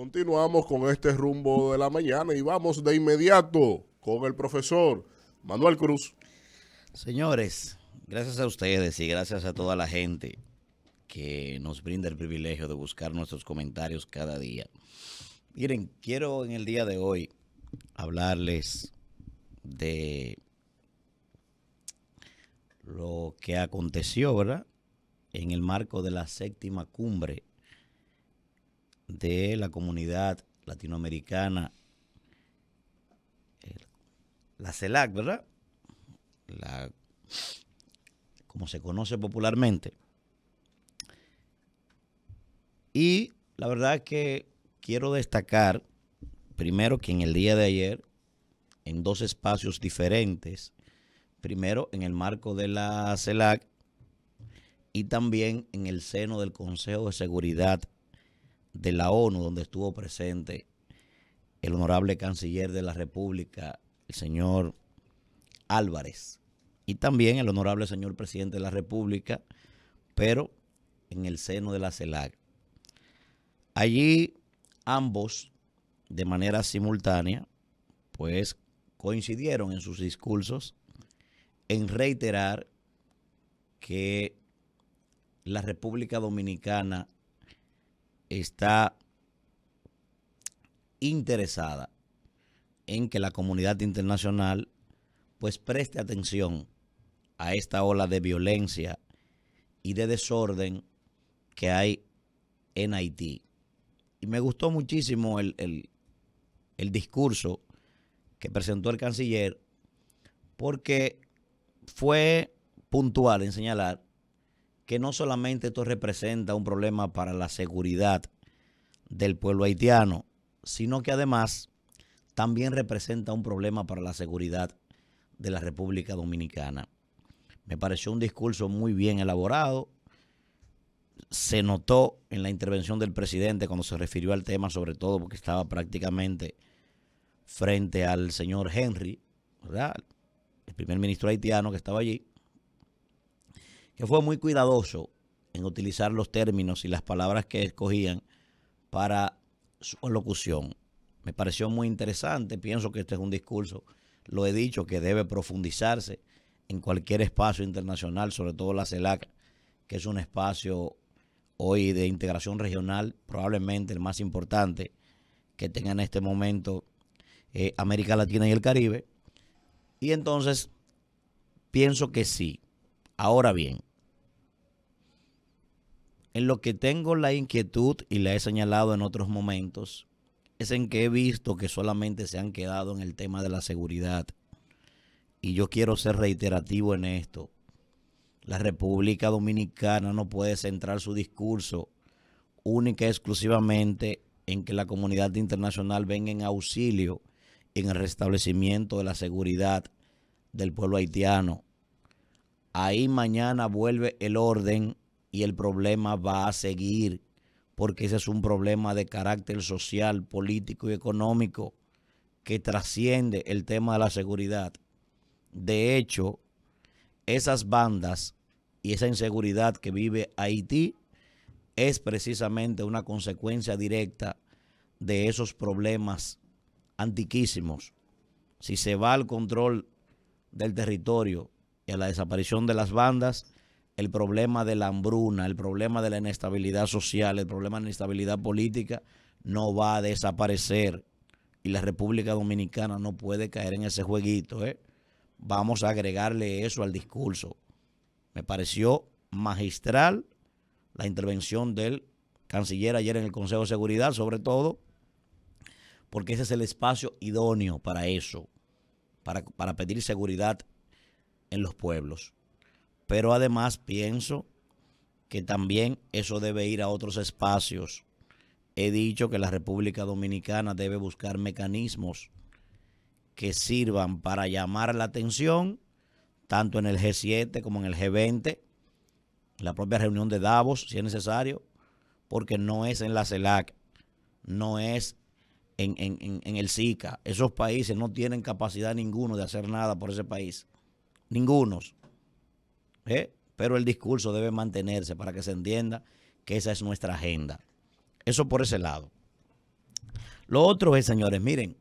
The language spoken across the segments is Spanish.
Continuamos con este rumbo de la mañana y vamos de inmediato con el profesor Manuel Cruz. Señores, gracias a ustedes y gracias a toda la gente que nos brinda el privilegio de buscar nuestros comentarios cada día. Miren, quiero en el día de hoy hablarles de lo que aconteció, ¿verdad? En el marco de la séptima cumbre de la comunidad latinoamericana, la CELAC, ¿verdad? como se conoce popularmente. Y la verdad es que quiero destacar, primero, que en el día de ayer, en dos espacios diferentes, primero en el marco de la CELAC y también en el seno del Consejo de Seguridad de la ONU, donde estuvo presente el honorable canciller de la República, el señor Álvarez, y también el honorable señor presidente de la República, pero en el seno de la CELAC. Allí ambos, de manera simultánea, pues coincidieron en sus discursos en reiterar que la República Dominicana está interesada en que la comunidad internacional pues preste atención a esta ola de violencia y de desorden que hay en Haití. Y me gustó muchísimo el, el discurso que presentó el canciller porque fue puntual en señalar que no solamente esto representa un problema para la seguridad del pueblo haitiano, sino que además también representa un problema para la seguridad de la República Dominicana. Me pareció un discurso muy bien elaborado. Se notó en la intervención del presidente cuando se refirió al tema, sobre todo porque estaba prácticamente frente al señor Henry, ¿verdad? el primer ministro haitiano que estaba allí que fue muy cuidadoso en utilizar los términos y las palabras que escogían para su locución. Me pareció muy interesante, pienso que este es un discurso, lo he dicho, que debe profundizarse en cualquier espacio internacional, sobre todo la CELAC, que es un espacio hoy de integración regional, probablemente el más importante que tenga en este momento eh, América Latina y el Caribe. Y entonces, pienso que sí. Ahora bien, en lo que tengo la inquietud y la he señalado en otros momentos, es en que he visto que solamente se han quedado en el tema de la seguridad. Y yo quiero ser reiterativo en esto. La República Dominicana no puede centrar su discurso única y exclusivamente en que la comunidad internacional venga en auxilio en el restablecimiento de la seguridad del pueblo haitiano. Ahí mañana vuelve el orden y el problema va a seguir porque ese es un problema de carácter social, político y económico que trasciende el tema de la seguridad. De hecho, esas bandas y esa inseguridad que vive Haití es precisamente una consecuencia directa de esos problemas antiquísimos. Si se va al control del territorio y a la desaparición de las bandas, el problema de la hambruna, el problema de la inestabilidad social, el problema de la inestabilidad política, no va a desaparecer. Y la República Dominicana no puede caer en ese jueguito. ¿eh? Vamos a agregarle eso al discurso. Me pareció magistral la intervención del canciller ayer en el Consejo de Seguridad, sobre todo, porque ese es el espacio idóneo para eso, para pedir seguridad en los pueblos. Pero además pienso que también eso debe ir a otros espacios. He dicho que la República Dominicana debe buscar mecanismos que sirvan para llamar la atención, tanto en el G7 como en el G20, la propia reunión de Davos, si es necesario, porque no es en la CELAC, no es en, el SICA. Esos países no tienen capacidad ninguno de hacer nada por ese país. Ningunos. ¿eh? pero el discurso debe mantenerse para que se entienda que esa es nuestra agenda. Eso por ese lado. Lo otro es, señores, miren,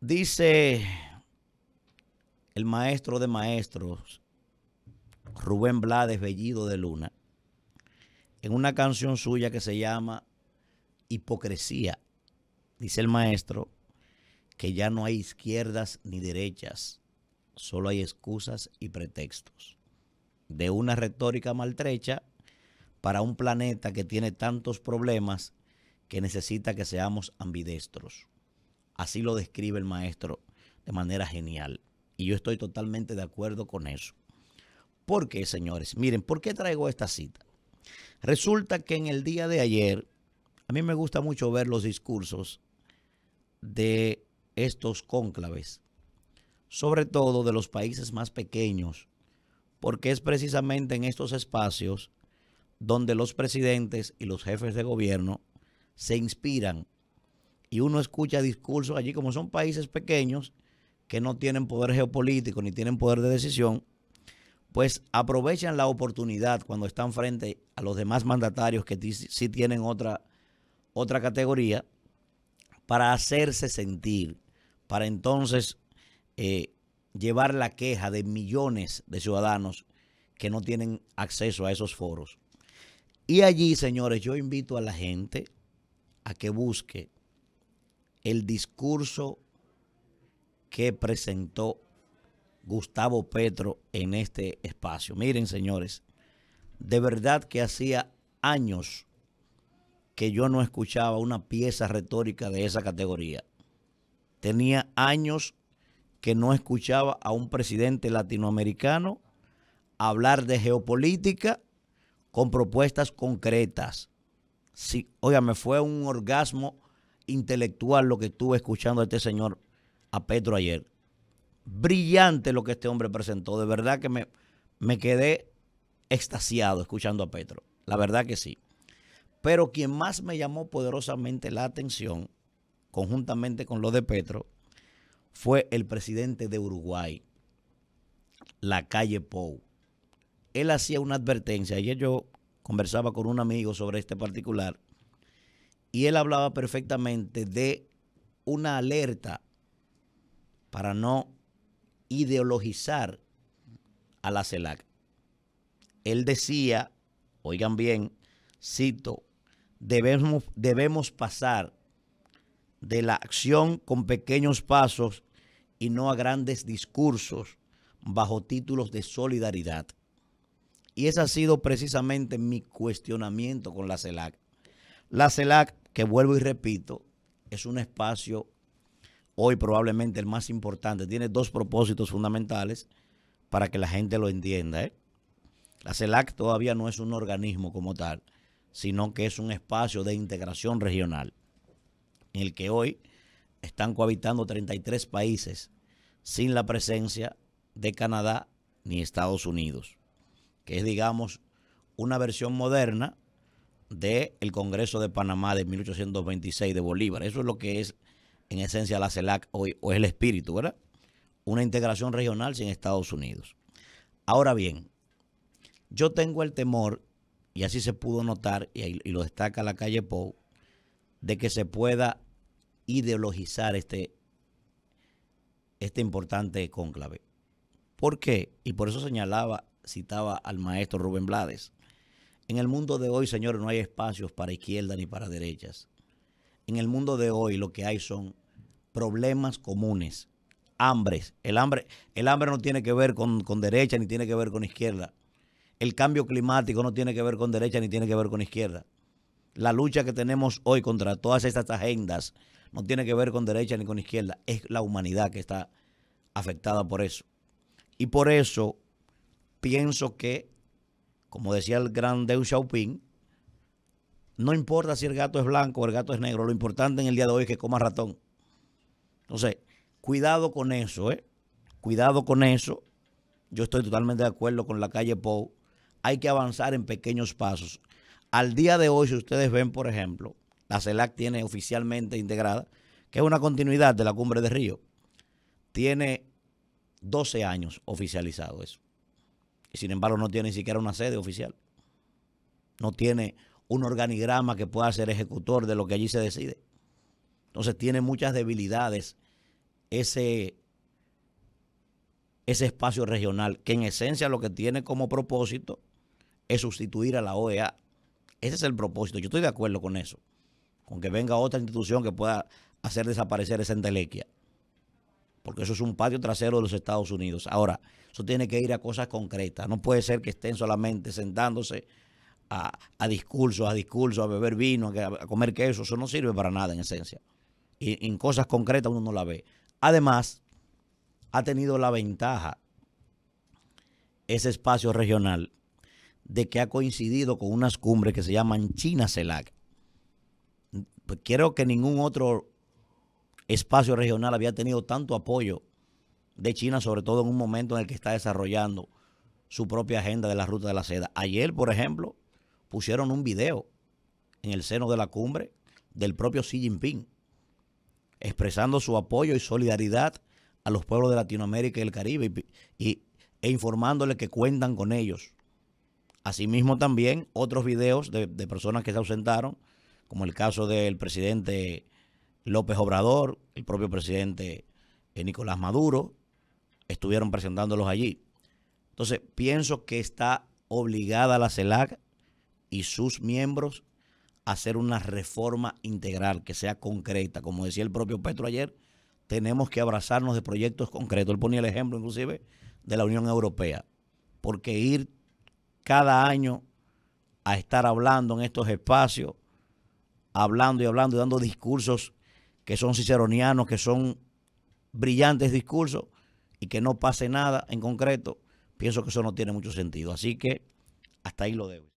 dice el maestro de maestros, Rubén Blades Bellido de Luna, en una canción suya que se llama Hipocresía. Dice el maestro que ya no hay izquierdas ni derechas, solo hay excusas y pretextos. De una retórica maltrecha para un planeta que tiene tantos problemas que necesita que seamos ambidestros. Así lo describe el maestro de manera genial. Y yo estoy totalmente de acuerdo con eso. ¿Por qué, señores? Miren, ¿por qué traigo esta cita? Resulta que en el día de ayer, a mí me gusta mucho ver los discursos de estos cónclaves sobre todo de los países más pequeños, porque es precisamente en estos espacios donde los presidentes y los jefes de gobierno se inspiran y uno escucha discursos allí como son países pequeños que no tienen poder geopolítico ni tienen poder de decisión, pues aprovechan la oportunidad cuando están frente a los demás mandatarios que sí tienen otra, otra categoría para hacerse sentir, para entonces eh, llevar la queja de millones de ciudadanos que no tienen acceso a esos foros. Y allí, señores, yo invito a la gente a que busque el discurso que presentó Gustavo Petro en este espacio. Miren, señores, de verdad que hacía años que yo no escuchaba una pieza retórica de esa categoría. Tenía años que no escuchaba a un presidente latinoamericano hablar de geopolítica con propuestas concretas. Sí, me fue un orgasmo intelectual lo que estuve escuchando a este señor, a Petro ayer. Brillante lo que este hombre presentó. De verdad que me, me quedé extasiado escuchando a Petro. La verdad que sí. Pero quien más me llamó poderosamente la atención, conjuntamente con lo de Petro, fue el presidente de Uruguay, la calle Pou. Él hacía una advertencia. Ayer yo conversaba con un amigo sobre este particular y él hablaba perfectamente de una alerta para no ideologizar a la CELAC. Él decía, oigan bien, cito, debemos, debemos pasar de la acción con pequeños pasos y no a grandes discursos bajo títulos de solidaridad. Y ese ha sido precisamente mi cuestionamiento con la CELAC. La CELAC, que vuelvo y repito, es un espacio hoy probablemente el más importante. Tiene dos propósitos fundamentales para que la gente lo entienda. ¿eh? La CELAC todavía no es un organismo como tal, sino que es un espacio de integración regional en el que hoy están cohabitando 33 países sin la presencia de Canadá ni Estados Unidos, que es, digamos, una versión moderna del el Congreso de Panamá de 1826 de Bolívar. Eso es lo que es, en esencia, la CELAC hoy, o es el espíritu, ¿verdad? Una integración regional sin Estados Unidos. Ahora bien, yo tengo el temor, y así se pudo notar, y, y lo destaca la calle Pou, de que se pueda ideologizar este, este importante cónclave. ¿Por qué? Y por eso señalaba, citaba al maestro Rubén Blades. En el mundo de hoy, señores, no hay espacios para izquierda ni para derechas. En el mundo de hoy lo que hay son problemas comunes, hambres. El hambre, el hambre no tiene que ver con, con derecha ni tiene que ver con izquierda. El cambio climático no tiene que ver con derecha ni tiene que ver con izquierda. La lucha que tenemos hoy contra todas estas agendas no tiene que ver con derecha ni con izquierda, es la humanidad que está afectada por eso. Y por eso pienso que, como decía el gran Deng Xiaoping, no importa si el gato es blanco o el gato es negro, lo importante en el día de hoy es que coma ratón. Entonces, cuidado con eso, ¿eh? Cuidado con eso. Yo estoy totalmente de acuerdo con la calle Pou. Hay que avanzar en pequeños pasos. Al día de hoy, si ustedes ven, por ejemplo, la CELAC tiene oficialmente integrada, que es una continuidad de la cumbre de Río, tiene 12 años oficializado eso. Y sin embargo no tiene ni siquiera una sede oficial. No tiene un organigrama que pueda ser ejecutor de lo que allí se decide. Entonces tiene muchas debilidades ese, ese espacio regional, que en esencia lo que tiene como propósito es sustituir a la OEA. Ese es el propósito. Yo estoy de acuerdo con eso con que venga otra institución que pueda hacer desaparecer esa entelequia. Porque eso es un patio trasero de los Estados Unidos. Ahora, eso tiene que ir a cosas concretas. No puede ser que estén solamente sentándose a, discursos, a discursos, a beber vino, a, comer queso. Eso no sirve para nada en esencia. Y en cosas concretas uno no la ve. Además, ha tenido la ventaja ese espacio regional de que ha coincidido con unas cumbres que se llaman China CELAC. Pues creo que ningún otro espacio regional había tenido tanto apoyo de China, sobre todo en un momento en el que está desarrollando su propia agenda de la ruta de la seda. Ayer, por ejemplo, pusieron un video en el seno de la cumbre del propio Xi Jinping, expresando su apoyo y solidaridad a los pueblos de Latinoamérica y el Caribe y, e informándole que cuentan con ellos. Asimismo también otros videos de personas que se ausentaron como el caso del presidente López Obrador, el propio presidente eh, Nicolás Maduro, estuvieron presentándolos allí. Entonces, pienso que está obligada la CELAC y sus miembros a hacer una reforma integral que sea concreta. Como decía el propio Petro ayer, tenemos que abrazarnos de proyectos concretos. Él ponía el ejemplo inclusive de la Unión Europea, porque ir cada año a estar hablando en estos espacios hablando y hablando y dando discursos que son ciceronianos, que son brillantes discursos y que no pase nada en concreto, pienso que eso no tiene mucho sentido. Así que hasta ahí lo debo.